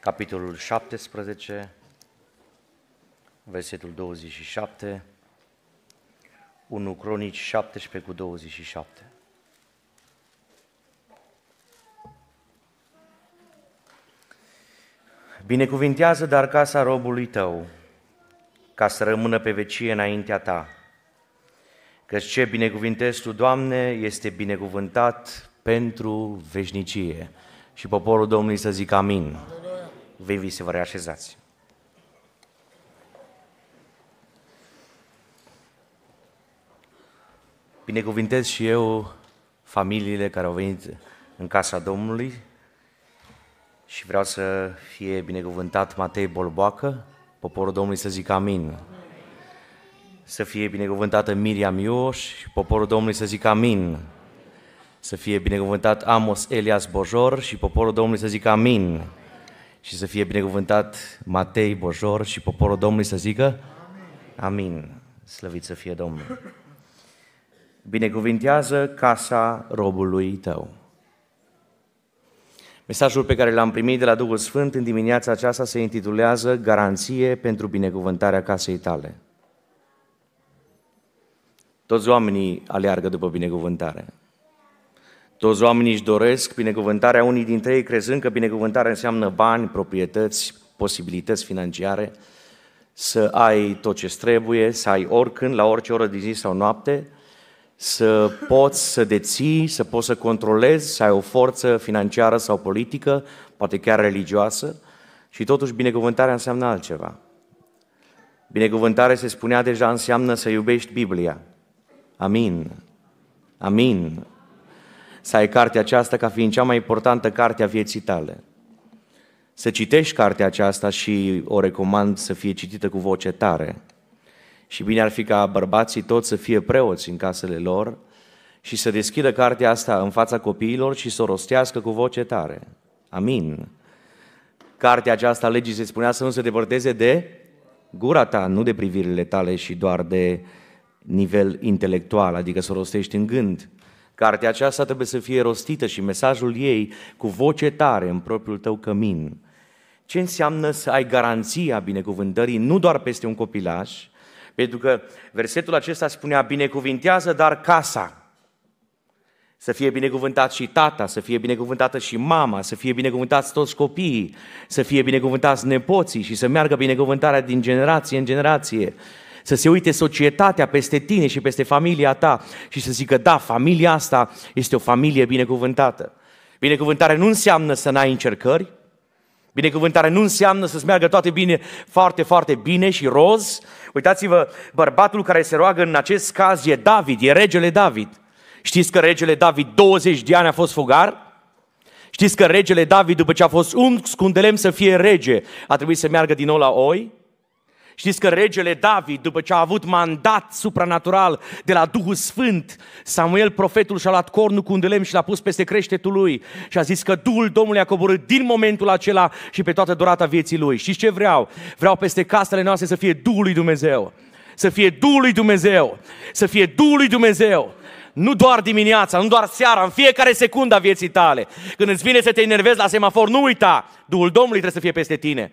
capitolul 17, versetul 27, 1 Cronici 17 cu 27. Binecuvintează dar casa robului tău, ca să rămână pe vecie înaintea ta. Căci ce binecuvintezi tu, Doamne, este binecuvântat pentru veșnicie. Și poporul Domnului să zică amin. amin vei vii să vă reașezați. Binecuvintez și eu familiile care au venit în casa Domnului și vreau să fie binecuvântat Matei Bolboacă, poporul Domnului să zică amin. Să fie binecuvântată Miriam Ioș, poporul Domnului să zică amin. Să fie binecuvântat Amos Elias Bojor și poporul Domnului să zică amin. amin și să fie binecuvântat Matei, Bojor și poporul Domnului să zică Amin. Amin. Slăvit să fie Domnul. Binecuvintează casa robului tău. Mesajul pe care l-am primit de la Duhul Sfânt în dimineața aceasta se intitulează Garanție pentru binecuvântarea casei tale. Toți oamenii aleargă după binecuvântare. Toți oamenii își doresc binecuvântarea, unii dintre ei crezând că binecuvântarea înseamnă bani, proprietăți, posibilități financiare, să ai tot ce trebuie, să ai oricând, la orice oră din zi sau noapte, să poți să deții, să poți să controlezi, să ai o forță financiară sau politică, poate chiar religioasă, și totuși binecuvântarea înseamnă altceva. Binecuvântare se spunea deja înseamnă să iubești Biblia. Amin. Amin să ai cartea aceasta ca fiind cea mai importantă carte a vieții tale. Să citești cartea aceasta și o recomand să fie citită cu voce tare. Și bine ar fi ca bărbații toți să fie preoți în casele lor și să deschidă cartea asta în fața copiilor și să o rostească cu voce tare. Amin. Cartea aceasta legii se spunea să nu se depărteze de gura ta, nu de privirile tale și doar de nivel intelectual, adică să o rostești în gând, Cartea aceasta trebuie să fie rostită și mesajul ei cu voce tare în propriul tău cămin. Ce înseamnă să ai garanția binecuvântării nu doar peste un copilaj, pentru că versetul acesta spunea, binecuvintează dar casa. Să fie binecuvântat și tata, să fie binecuvântată și mama, să fie binecuvântați toți copiii, să fie binecuvântați nepoții și să meargă binecuvântarea din generație în generație să se uite societatea peste tine și peste familia ta și să zică, da, familia asta este o familie binecuvântată. Binecuvântare nu înseamnă să n-ai încercări, Binecuvântare nu înseamnă să-ți meargă toate bine, foarte, foarte bine și roz. Uitați-vă, bărbatul care se roagă în acest caz e David, e regele David. Știți că regele David 20 de ani a fost fugar? Știți că regele David, după ce a fost un scundelem să fie rege, a trebuit să meargă din nou la oi? Știți că regele David, după ce a avut mandat supranatural de la Duhul Sfânt, Samuel, profetul, și-a luat cornul cu un lemn și l-a pus peste creștetul lui și a zis că Duhul Domnului a coborât din momentul acela și pe toată durata vieții lui. Și ce vreau? Vreau peste casele noastre să fie Duhul lui Dumnezeu. Să fie Duhul lui Dumnezeu. Să fie Duhul lui Dumnezeu nu doar dimineața, nu doar seara, în fiecare secundă a vieții tale. Când îți vine să te enervezi la semafor, nu uita, Duhul Domnului trebuie să fie peste tine.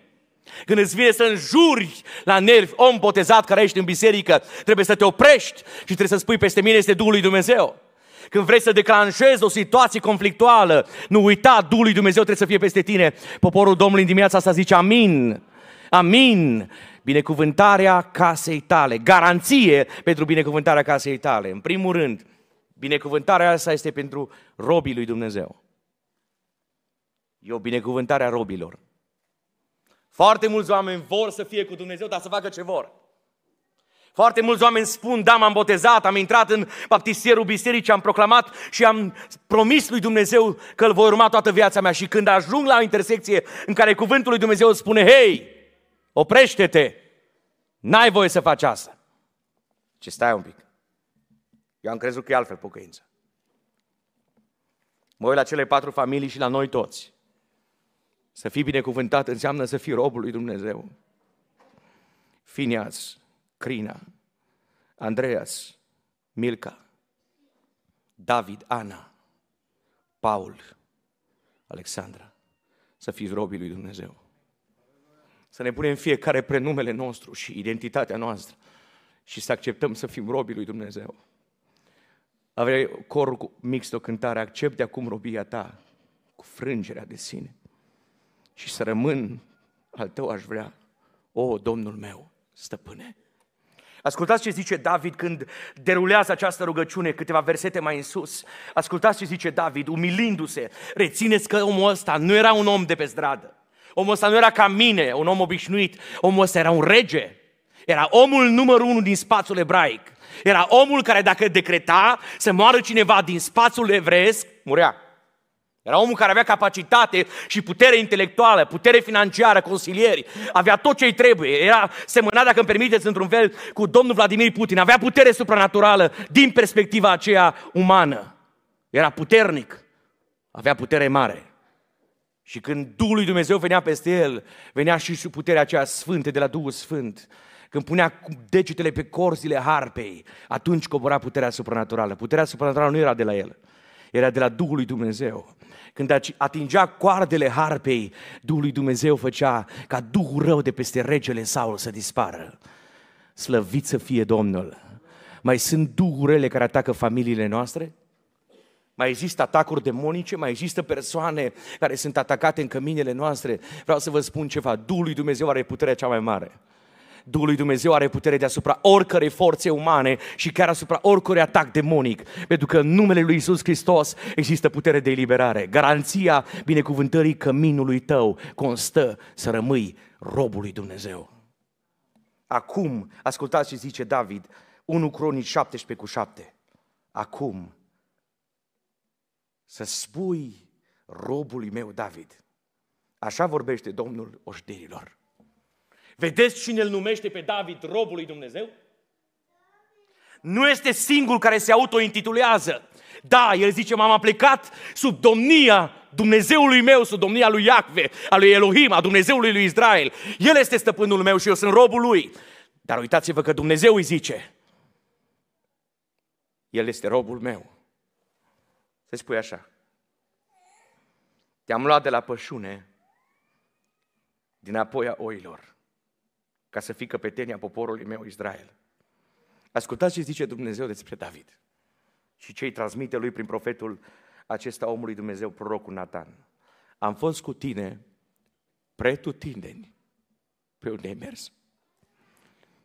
Când îți vine să înjuri la nervi om botezat care ești în biserică, trebuie să te oprești și trebuie să spui peste mine este Duhul lui Dumnezeu. Când vrei să declanșezi o situație conflictuală, nu uita, Duhul lui Dumnezeu trebuie să fie peste tine. Poporul Domnului în dimineața asta zice amin, amin, binecuvântarea casei tale, garanție pentru binecuvântarea casei tale. În primul rând, binecuvântarea asta este pentru robii lui Dumnezeu. E o binecuvântare a robilor. Foarte mulți oameni vor să fie cu Dumnezeu, dar să facă ce vor. Foarte mulți oameni spun, da, m-am botezat, am intrat în baptistierul bisericii, am proclamat și am promis lui Dumnezeu că îl voi urma toată viața mea. Și când ajung la o intersecție în care cuvântul lui Dumnezeu spune, hei, oprește-te, n-ai voie să faci asta. Ce stai un pic. Eu am crezut că e altfel pocăință. Mă uit la cele patru familii și la noi toți. Să fii binecuvântat înseamnă să fii robul lui Dumnezeu. Finias, Crina, Andreas, Milca, David, Ana, Paul, Alexandra, să fiți robii lui Dumnezeu. Să ne punem fiecare prenumele nostru și identitatea noastră și să acceptăm să fim robii lui Dumnezeu. Avea cor mixt o cântare, accepte acum robia ta cu frângerea de sine și să rămân al tău aș vrea, o, Domnul meu, stăpâne. Ascultați ce zice David când derulează această rugăciune câteva versete mai în sus. Ascultați ce zice David, umilindu-se. Rețineți că omul ăsta nu era un om de pe stradă. Omul ăsta nu era ca mine, un om obișnuit. Omul ăsta era un rege. Era omul numărul unu din spațiul ebraic. Era omul care dacă decreta să moară cineva din spațiul evresc, murea. Era omul care avea capacitate și putere intelectuală, putere financiară, consilieri. Avea tot ce-i trebuie. Era semănat, dacă îmi permiteți, într-un fel cu domnul Vladimir Putin. Avea putere supranaturală din perspectiva aceea umană. Era puternic. Avea putere mare. Și când Duhul lui Dumnezeu venea peste el, venea și sub puterea aceea sfântă de la Duhul Sfânt. Când punea degetele pe corzile harpei, atunci cobora puterea supranaturală. Puterea supranaturală nu era de la el, era de la Duhul lui Dumnezeu. Când atingea coardele harpei, Duhul lui Dumnezeu făcea ca Duhul rău de peste regele Saul să dispară. Slăvit să fie Domnul! Mai sunt duhurile care atacă familiile noastre? Mai există atacuri demonice, mai există persoane care sunt atacate în căminele noastre. Vreau să vă spun ceva, Duhul lui Dumnezeu are puterea cea mai mare. Duhul lui Dumnezeu are putere deasupra oricărei forțe umane și chiar asupra oricărui atac demonic, pentru că în numele lui Isus Hristos există putere de eliberare. Garanția binecuvântării căminului tău constă să rămâi robul lui Dumnezeu. Acum, ascultați ce zice David, 1 Cronici 17 cu 7. Acum, să spui robului meu David, așa vorbește Domnul oștirilor. Vedeți cine îl numește pe David robul lui Dumnezeu? Nu este singur care se autointitulează. Da, el zice, m-am plecat sub domnia Dumnezeului meu, sub domnia lui Iacve, a lui Elohim, a Dumnezeului lui Israel. El este stăpânul meu și eu sunt robul lui. Dar uitați-vă că Dumnezeu îi zice, el este robul meu. Se spui așa, te-am luat de la pășune, din apoia oilor ca să fii căpetenia poporului meu Israel. Ascultați ce zice Dumnezeu despre David și ce îi transmite lui prin profetul acesta omului Dumnezeu, prorocul Nathan. Am fost cu tine pretutindeni pe unde ai mers.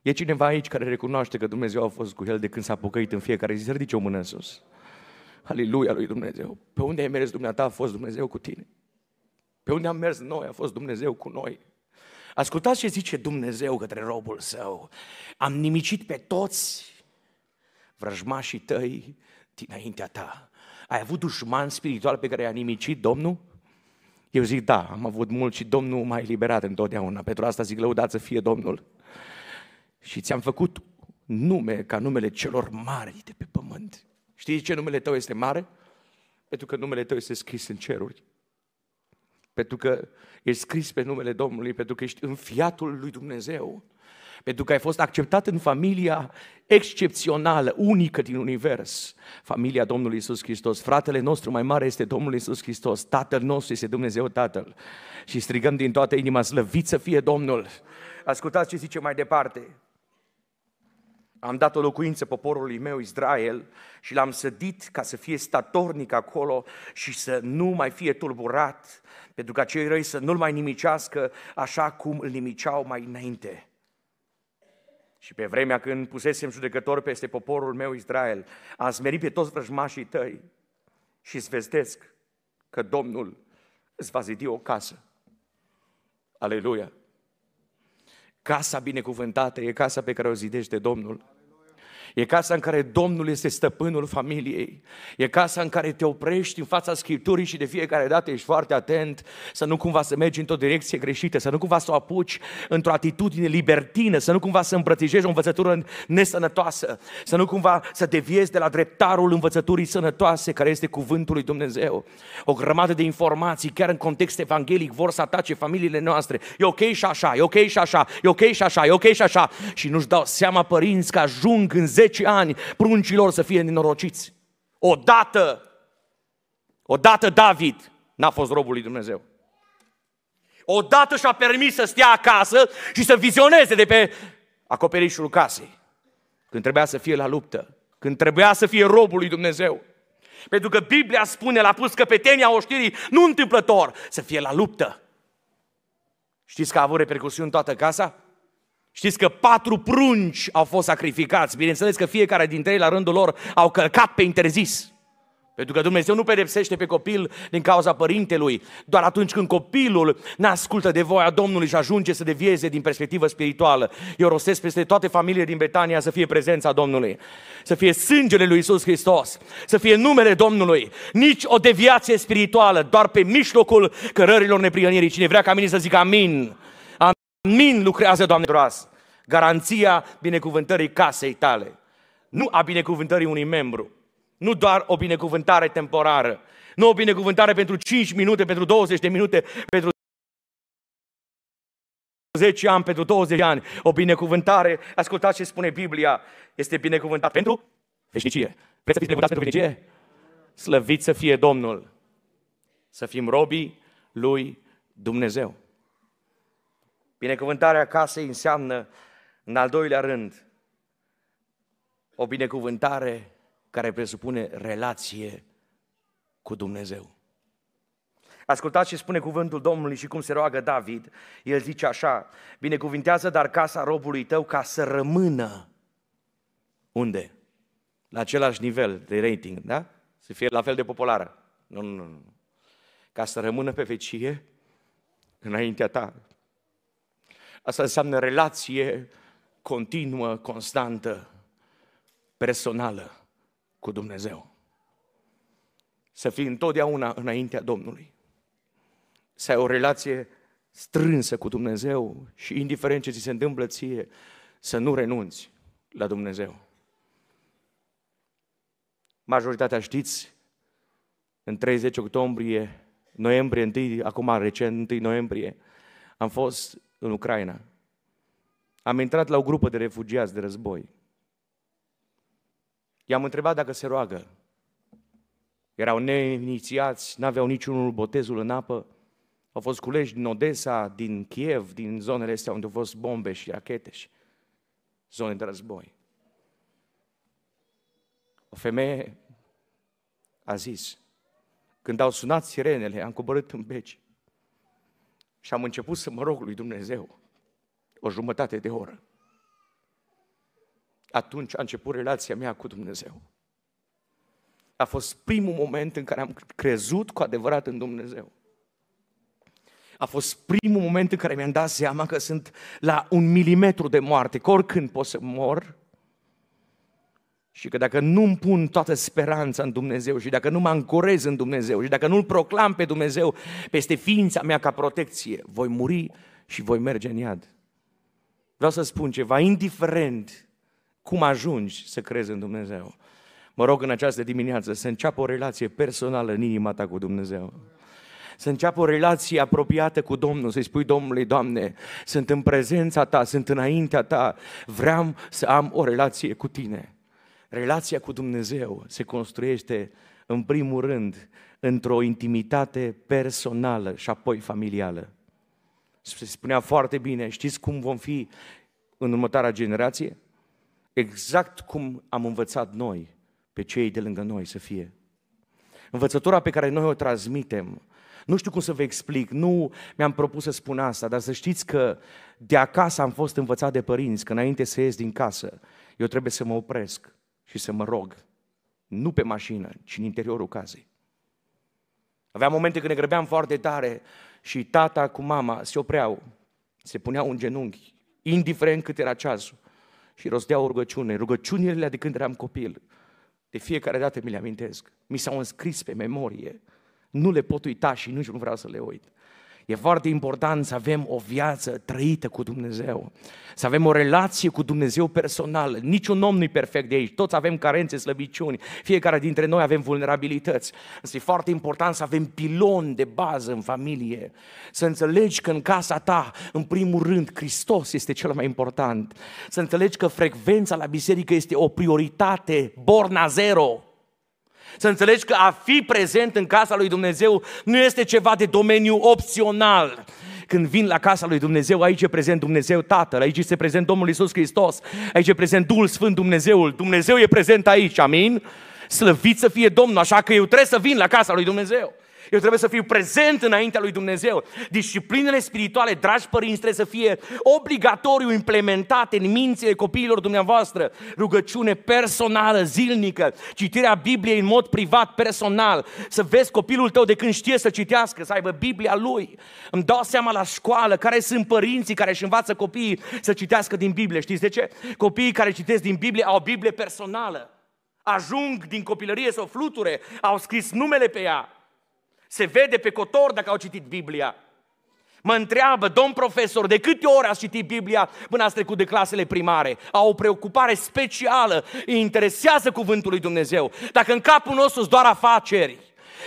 E cineva aici care recunoaște că Dumnezeu a fost cu el de când s-a pocăit în fiecare zi, să ridice o mână în sus. Aleluia lui Dumnezeu. Pe unde ai mers dumneata a fost Dumnezeu cu tine. Pe unde am mers noi a fost Dumnezeu cu noi. Ascultați ce zice Dumnezeu către robul său. Am nimicit pe toți vrăjmașii tăi dinaintea ta. Ai avut dușman spiritual pe care i-a nimicit Domnul? Eu zic, da, am avut mult și Domnul m-a eliberat întotdeauna. Pentru asta zic, lăudați să fie Domnul. Și ți-am făcut nume ca numele celor mari de pe pământ. Știi ce numele tău este mare? Pentru că numele tău este scris în ceruri pentru că ești scris pe numele Domnului, pentru că ești în fiatul lui Dumnezeu, pentru că ai fost acceptat în familia excepțională, unică din univers, familia Domnului Isus Hristos. Fratele nostru mai mare este Domnul Isus Hristos, Tatăl nostru este Dumnezeu Tatăl. Și strigăm din toată inima, slăvit să fie Domnul! Ascultați ce zice mai departe am dat o locuință poporului meu Israel și l-am sădit ca să fie statornic acolo și să nu mai fie tulburat, pentru ca cei răi să nu-l mai nimicească așa cum îl nimiceau mai înainte. Și pe vremea când pusesem judecător peste poporul meu Israel, a smerit pe toți vrăjmașii tăi și zvestesc că Domnul îți va zidi o casă. Aleluia! Casa binecuvântată e casa pe care o zidește Domnul. E casa în care Domnul este stăpânul familiei. E casa în care te oprești în fața Scripturii și de fiecare dată ești foarte atent să nu cumva să mergi într-o direcție greșită, să nu cumva să o apuci într-o atitudine libertină, să nu cumva să îmbrățișezi o învățătură nesănătoasă, să nu cumva să deviezi de la dreptarul învățăturii sănătoase care este cuvântul lui Dumnezeu. O grămadă de informații, chiar în context evanghelic, vor să atace familiile noastre. E ok și așa, e ok și așa, e ok și așa, e ok și așa. Și nu-și dau seama părinți că ajung în 10 zece ani pruncilor să fie nenorociți. Odată, odată David n-a fost robul lui Dumnezeu. Odată și-a permis să stea acasă și să vizioneze de pe acoperișul casei. Când trebuia să fie la luptă, când trebuia să fie robul lui Dumnezeu. Pentru că Biblia spune, l-a pus căpetenia oștirii, nu întâmplător, să fie la luptă. Știți că a avut repercusiuni toată casa? Știți că patru prunci au fost sacrificați. Bineînțeles că fiecare dintre ei la rândul lor au călcat pe interzis. Pentru că Dumnezeu nu pedepsește pe copil din cauza părintelui, doar atunci când copilul ne ascultă de voia Domnului și ajunge să devieze din perspectivă spirituală. Eu rostesc peste toate familiile din Betania să fie prezența Domnului, să fie sângele lui Isus Hristos, să fie numele Domnului, nici o deviație spirituală, doar pe mijlocul cărărilor neprihănirii. Cine vrea ca mine să zică amin. Min lucrează, Doamne, groasă. Garanția binecuvântării casei tale. Nu a binecuvântării unui membru. Nu doar o binecuvântare temporară. Nu o binecuvântare pentru 5 minute, pentru 20 de minute, pentru 10 ani, pentru 20 de ani. O binecuvântare, ascultați ce spune Biblia, este binecuvântat pentru veșnicie. Vreți să fiți binecuvântați pentru veșnicie? Slăvit să fie Domnul! Să fim robii lui Dumnezeu. Binecuvântarea casei înseamnă, în al doilea rând, o binecuvântare care presupune relație cu Dumnezeu. Ascultați ce spune cuvântul Domnului și cum se roagă David. El zice așa, binecuvintează dar casa robului tău ca să rămână. Unde? La același nivel de rating, da? Să fie la fel de populară. Nu, nu, nu. Ca să rămână pe vecie înaintea ta. Asta înseamnă relație continuă, constantă, personală cu Dumnezeu. Să fii întotdeauna înaintea Domnului. Să ai o relație strânsă cu Dumnezeu și indiferent ce ți se întâmplă ție, să nu renunți la Dumnezeu. Majoritatea știți, în 30 octombrie, noiembrie 1, acum recent 1 noiembrie, am fost în Ucraina. Am intrat la o grupă de refugiați de război. I-am întrebat dacă se roagă. Erau neinițiați, n-aveau niciunul botezul în apă. Au fost culeși din Odessa, din Kiev, din zonele astea unde au fost bombe și rachete și zone de război. O femeie a zis, când au sunat sirenele, am coborât în beci. Și am început să mă rog lui Dumnezeu o jumătate de oră. Atunci a început relația mea cu Dumnezeu. A fost primul moment în care am crezut cu adevărat în Dumnezeu. A fost primul moment în care mi-am dat seama că sunt la un milimetru de moarte, că oricând pot să mor, și că dacă nu-mi pun toată speranța în Dumnezeu și dacă nu mă ancorez în Dumnezeu și dacă nu-L proclam pe Dumnezeu peste ființa mea ca protecție, voi muri și voi merge în iad. Vreau să spun ceva, indiferent cum ajungi să crezi în Dumnezeu. Mă rog în această dimineață să înceapă o relație personală în inima ta cu Dumnezeu să înceapă o relație apropiată cu Domnul, să-i spui Domnului, Doamne, sunt în prezența Ta, sunt înaintea Ta, vreau să am o relație cu Tine. Relația cu Dumnezeu se construiește în primul rând într-o intimitate personală și apoi familială. Se spunea foarte bine, știți cum vom fi în următoarea generație? Exact cum am învățat noi pe cei de lângă noi să fie. Învățătura pe care noi o transmitem, nu știu cum să vă explic, nu mi-am propus să spun asta, dar să știți că de acasă am fost învățat de părinți, că înainte să ies din casă, eu trebuie să mă opresc, și să mă rog, nu pe mașină, ci în interiorul casei. Aveam momente când ne grăbeam foarte tare și tata cu mama se opreau, se puneau în genunchi, indiferent cât era ceasul, și rosteau o rugăciune, rugăciunile de când eram copil. De fiecare dată mi le amintesc. Mi s-au înscris pe memorie. Nu le pot uita și nici nu vreau să le uit. E foarte important să avem o viață trăită cu Dumnezeu, să avem o relație cu Dumnezeu personală. Niciun om nu-i perfect de aici, toți avem carențe, slăbiciuni, fiecare dintre noi avem vulnerabilități. Este foarte important să avem pilon de bază în familie, să înțelegi că în casa ta, în primul rând, Hristos este cel mai important, să înțelegi că frecvența la biserică este o prioritate, borna zero. Să înțelegi că a fi prezent în casa lui Dumnezeu nu este ceva de domeniu opțional. Când vin la casa lui Dumnezeu, aici e prezent Dumnezeu Tatăl, aici este prezent Domnul Isus Hristos, aici e prezent Duhul Sfânt Dumnezeul, Dumnezeu e prezent aici, amin? Slăvit să fie Domnul, așa că eu trebuie să vin la casa lui Dumnezeu. Eu trebuie să fiu prezent înaintea lui Dumnezeu. Disciplinele spirituale, dragi părinți, trebuie să fie obligatoriu implementate în mințile copiilor dumneavoastră. Rugăciune personală, zilnică, citirea Bibliei în mod privat, personal. Să vezi copilul tău de când știe să citească, să aibă Biblia lui. Îmi dau seama la școală care sunt părinții care își învață copiii să citească din Biblie. Știți de ce? Copiii care citesc din Biblie au o Biblie personală ajung din copilărie să o fluture, au scris numele pe ea se vede pe cotor dacă au citit Biblia. Mă întreabă, domn profesor, de câte ori ați citit Biblia până ați trecut de clasele primare? Au o preocupare specială, îi interesează cuvântul lui Dumnezeu. Dacă în capul nostru sunt doar afaceri,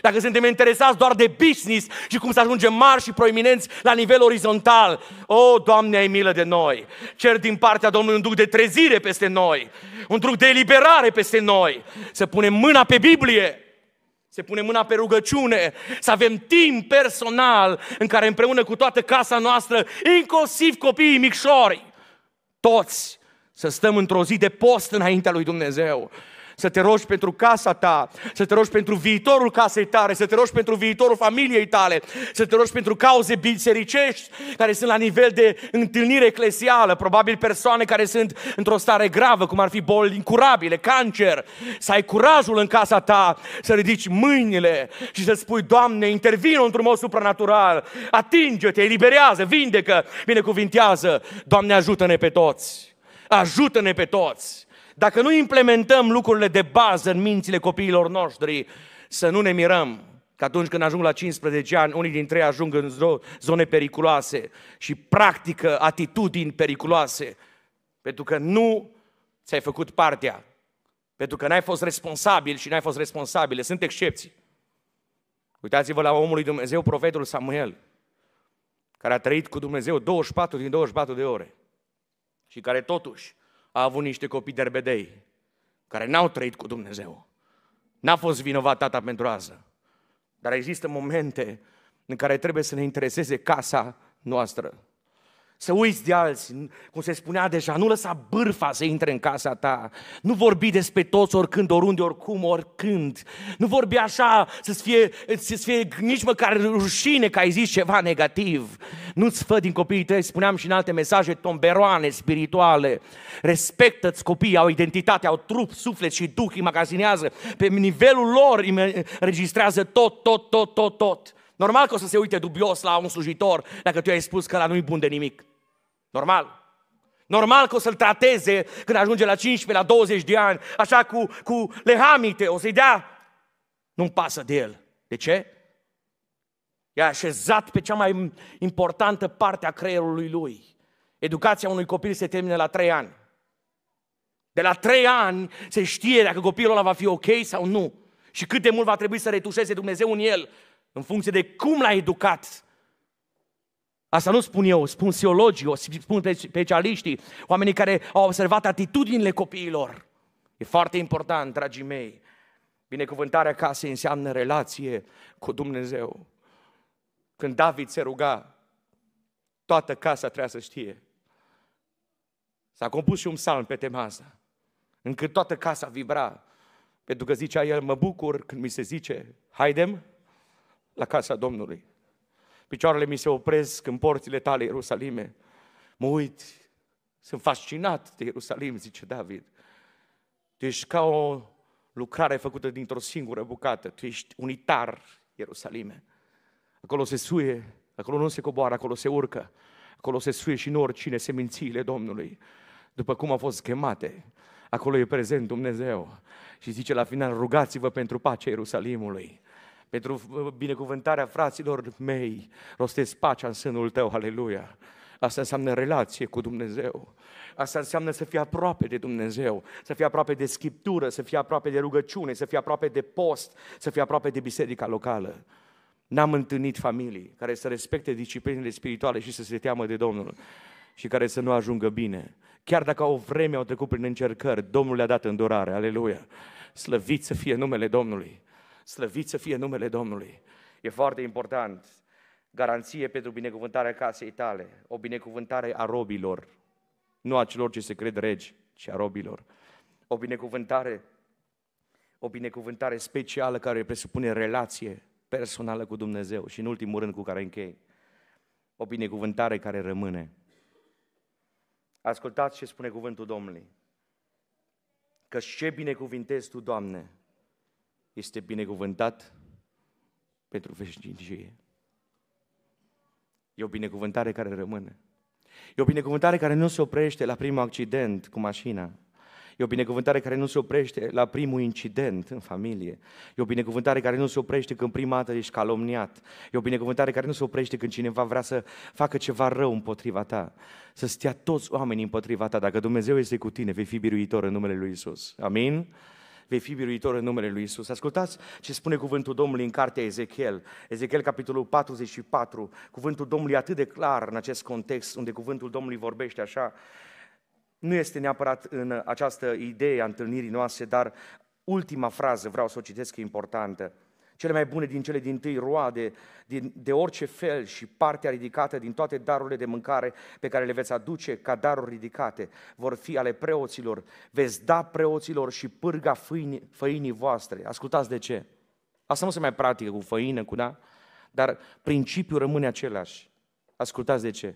dacă suntem interesați doar de business și cum să ajungem mari și proeminenți la nivel orizontal, o, oh, Doamne, ai milă de noi! Cer din partea Domnului un duc de trezire peste noi, un duc de eliberare peste noi, să punem mâna pe Biblie se pune mâna pe rugăciune, să avem timp personal în care împreună cu toată casa noastră, inclusiv copiii micșori, toți să stăm într-o zi de post înaintea lui Dumnezeu să te rogi pentru casa ta, să te rogi pentru viitorul casei tale, să te rogi pentru viitorul familiei tale, să te rogi pentru cauze bisericești care sunt la nivel de întâlnire eclesială, probabil persoane care sunt într-o stare gravă, cum ar fi boli incurabile, cancer, să ai curajul în casa ta să ridici mâinile și să spui, Doamne, intervin într-un mod supranatural, atinge-te, eliberează, vindecă, binecuvintează, Doamne, ajută-ne pe toți, ajută-ne pe toți. Dacă nu implementăm lucrurile de bază în mințile copiilor noștri, să nu ne mirăm că atunci când ajung la 15 ani, unii dintre ei ajung în zone periculoase și practică atitudini periculoase, pentru că nu ți-ai făcut partea, pentru că n-ai fost responsabil și n-ai fost responsabile. Sunt excepții. Uitați-vă la omul lui Dumnezeu, profetul Samuel, care a trăit cu Dumnezeu 24 din 24 de ore și care totuși a avut niște copii derbedei, care n-au trăit cu Dumnezeu. N-a fost vinovat tata pentru asta. Dar există momente în care trebuie să ne intereseze casa noastră să uiți de alții, cum se spunea deja, nu lăsa bârfa să intre în casa ta, nu vorbi despre toți oricând, oriunde, oricum, oricând, nu vorbi așa să-ți fie, să fie nici măcar rușine că ai zis ceva negativ, nu-ți fă din copiii tăi, spuneam și în alte mesaje, tomberoane spirituale, respectă-ți copiii, au identitate, au trup, suflet și duh, imagazinează, pe nivelul lor registrează tot, tot, tot, tot, tot. Normal că o să se uite dubios la un slujitor dacă tu ai spus că la nu-i bun de nimic. Normal. Normal că o să-l trateze când ajunge la 15, la 20 de ani, așa cu, cu lehamite, o să-i dea. Nu-mi pasă de el. De ce? I-a așezat pe cea mai importantă parte a creierului lui. Educația unui copil se termină la 3 ani. De la 3 ani se știe dacă copilul ăla va fi ok sau nu. Și cât de mult va trebui să retușeze Dumnezeu în el, în funcție de cum l-a educat Asta nu spun eu, spun psihologii, spun specialiștii, oamenii care au observat atitudinile copiilor. E foarte important, dragii mei. Binecuvântarea casei înseamnă relație cu Dumnezeu. Când David se ruga, toată casa trebuia să știe. S-a compus și un psalm pe tema asta, încât toată casa vibra. Pentru că zicea el, mă bucur când mi se zice, haidem la casa Domnului. Picioarele mi se opresc în porțile tale, Ierusalime. Mă uit, sunt fascinat de Ierusalim, zice David. Tu ești ca o lucrare făcută dintr-o singură bucată. Tu ești unitar, Ierusalime. Acolo se suie, acolo nu se coboară, acolo se urcă. Acolo se suie și nu oricine semințiile Domnului, după cum au fost chemate. Acolo e prezent Dumnezeu. Și zice la final, rugați-vă pentru pacea Ierusalimului pentru uh, binecuvântarea fraților mei, rostesc pacea în sânul tău, aleluia. Asta înseamnă relație cu Dumnezeu. Asta înseamnă să fii aproape de Dumnezeu, să fii aproape de Scriptură, să fii aproape de rugăciune, să fii aproape de post, să fii aproape de biserica locală. N-am întâlnit familii care să respecte disciplinele spirituale și să se teamă de Domnul și care să nu ajungă bine. Chiar dacă o vreme au trecut prin încercări, Domnul le-a dat îndurare, aleluia. Slăvit să fie numele Domnului. Slăvit să fie numele Domnului. E foarte important. Garanție pentru binecuvântarea casei tale, o binecuvântare a robilor, nu a celor ce se cred regi, ci a robilor. O binecuvântare, o binecuvântare specială care presupune relație personală cu Dumnezeu și în ultimul rând cu care închei. O binecuvântare care rămâne. Ascultați ce spune cuvântul Domnului. Că ce binecuvintezi Tu, Doamne, este binecuvântat pentru veșnicie. E o binecuvântare care rămâne. E o binecuvântare care nu se oprește la primul accident cu mașina. E o binecuvântare care nu se oprește la primul incident în familie. E o binecuvântare care nu se oprește când prima dată ești calomniat. E o binecuvântare care nu se oprește când cineva vrea să facă ceva rău împotriva ta. Să stea toți oamenii împotriva ta. Dacă Dumnezeu este cu tine, vei fi biruitor în numele Lui Isus. Amin? vei fi biruitor în numele lui Isus. Ascultați ce spune cuvântul Domnului în cartea Ezechiel, Ezechiel capitolul 44, cuvântul Domnului atât de clar în acest context, unde cuvântul Domnului vorbește așa, nu este neapărat în această idee a întâlnirii noastre, dar ultima frază vreau să o citesc, e importantă cele mai bune din cele din tâi roade, din, de orice fel și partea ridicată din toate darurile de mâncare pe care le veți aduce ca daruri ridicate, vor fi ale preoților, veți da preoților și pârga făinii, făinii voastre. Ascultați de ce. Asta nu se mai practică cu făină, cu da? Dar principiul rămâne același. Ascultați de ce.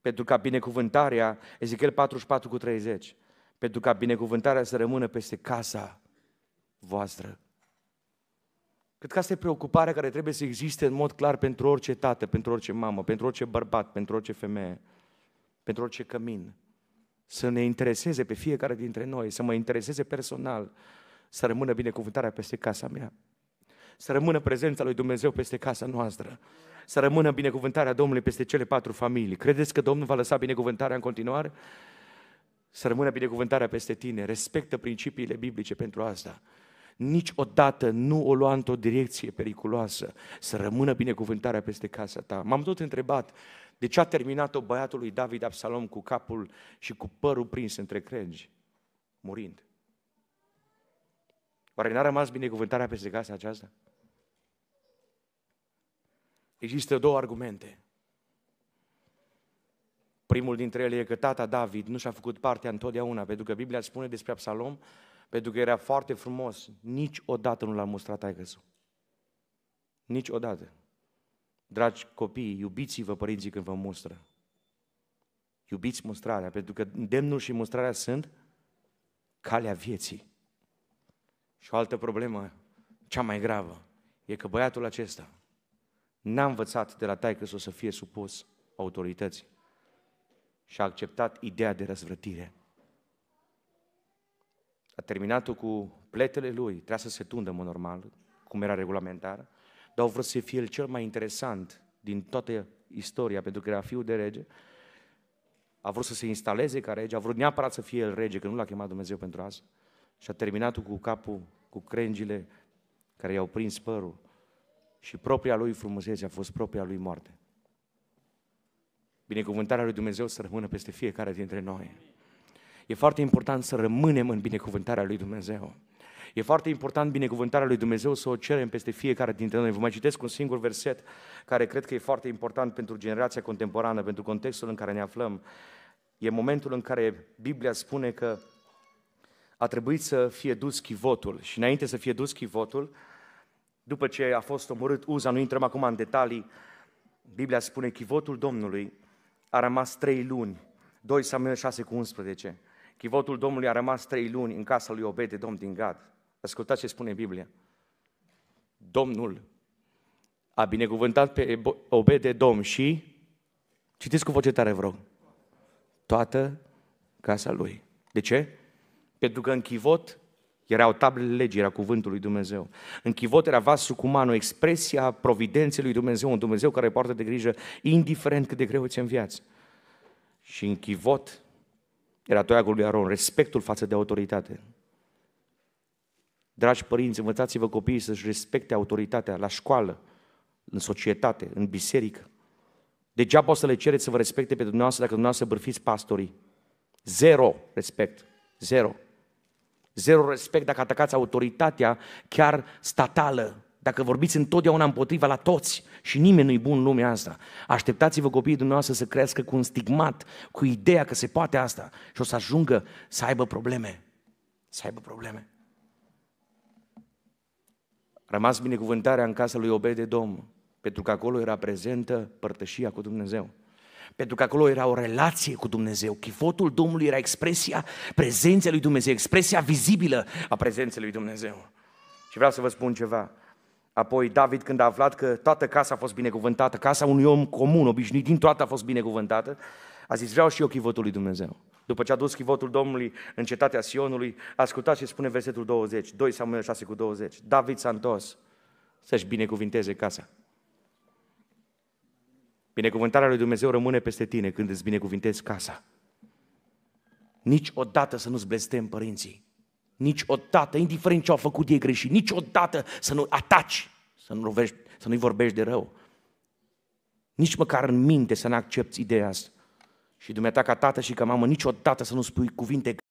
Pentru ca binecuvântarea, Ezechiel 44 cu 30, pentru ca binecuvântarea să rămână peste casa voastră. Cred că asta e preocuparea care trebuie să existe în mod clar pentru orice tată, pentru orice mamă, pentru orice bărbat, pentru orice femeie, pentru orice cămin. Să ne intereseze pe fiecare dintre noi, să mă intereseze personal, să rămână binecuvântarea peste casa mea, să rămână prezența lui Dumnezeu peste casa noastră, să rămână binecuvântarea Domnului peste cele patru familii. Credeți că Domnul va lăsa binecuvântarea în continuare? Să rămână binecuvântarea peste tine. Respectă principiile biblice pentru asta niciodată nu o lua într-o direcție periculoasă, să rămână binecuvântarea peste casa ta. M-am tot întrebat de ce a terminat-o băiatul lui David Absalom cu capul și cu părul prins între crengi, murind. Oare n-a rămas binecuvântarea peste casa aceasta? Există două argumente. Primul dintre ele e că tata David nu și-a făcut partea întotdeauna, pentru că Biblia spune despre Absalom pentru că era foarte frumos. Niciodată nu l-a mustrat taicăsul. Niciodată. Dragi copii, iubiți-vă părinții când vă mustră. Iubiți mustrarea, pentru că demnul și mustrarea sunt calea vieții. Și o altă problemă, cea mai gravă, e că băiatul acesta n-a învățat de la taică să fie supus autorității și a acceptat ideea de răzvrătire a terminat-o cu pletele lui, trebuia să se tundă, mă, normal, cum era regulamentar, dar au vrut să fie el cel mai interesant din toată istoria, pentru că era fiul de rege, a vrut să se instaleze ca rege, a vrut neapărat să fie el rege, că nu l-a chemat Dumnezeu pentru asta, și a terminat cu capul, cu crengile care i-au prins părul și propria lui frumusețe a fost propria lui moarte. Binecuvântarea lui Dumnezeu să rămână peste fiecare dintre noi. E foarte important să rămânem în binecuvântarea lui Dumnezeu. E foarte important binecuvântarea lui Dumnezeu să o cerem peste fiecare dintre noi. Vă mai citesc un singur verset care cred că e foarte important pentru generația contemporană, pentru contextul în care ne aflăm. E momentul în care Biblia spune că a trebuit să fie dus chivotul și înainte să fie dus chivotul, după ce a fost omorât Uza, nu intrăm acum în detalii, Biblia spune chivotul Domnului a rămas trei luni, 2 Samuel 6 cu 11. Chivotul Domnului a rămas trei luni în casa lui Obede, domn din Gad. Ascultați ce spune Biblia. Domnul a binecuvântat pe Obede Domn și, citiți cu voce tare, vă rog, toată casa lui. De ce? Pentru că în chivot erau tablele legii, era cuvântul lui Dumnezeu. În chivot era vasul cu mană, expresia providenței lui Dumnezeu, un Dumnezeu care poartă de grijă, indiferent cât de greu ți în viață. Și în chivot era toiagul lui Aron, respectul față de autoritate. Dragi părinți, învățați-vă copiii să-și respecte autoritatea la școală, în societate, în biserică. Degeaba o să le cereți să vă respecte pe dumneavoastră dacă dumneavoastră bârfiți pastorii. Zero respect. Zero. Zero respect dacă atacați autoritatea chiar statală. Dacă vorbiți întotdeauna împotriva la toți și nimeni nu-i bun în lumea asta, așteptați-vă copiii dumneavoastră să crească cu un stigmat, cu ideea că se poate asta și o să ajungă să aibă probleme. Să aibă probleme. Rămas binecuvântarea în casa lui Obede de Domn, pentru că acolo era prezentă părtășia cu Dumnezeu. Pentru că acolo era o relație cu Dumnezeu. Chifotul Domnului era expresia prezenței lui Dumnezeu, expresia vizibilă a prezenței lui Dumnezeu. Și vreau să vă spun ceva. Apoi David când a aflat că toată casa a fost binecuvântată, casa unui om comun, obișnuit din toată a fost binecuvântată, a zis vreau și eu chivotul lui Dumnezeu. După ce a dus chivotul Domnului în cetatea Sionului, a ascultat ce spune versetul 20, 2 Samuel 6 cu 20. David s-a întors să-și binecuvinteze casa. Binecuvântarea lui Dumnezeu rămâne peste tine când îți binecuvintezi casa. Niciodată să nu-ți blestem părinții. Niciodată, indiferent ce au făcut ei greșit, niciodată să nu ataci, să, nu rovești, să nu-i vorbești de rău. Nici măcar în minte să nu accepti ideea asta. Și dumneata ca tată și ca mamă niciodată să nu spui cuvinte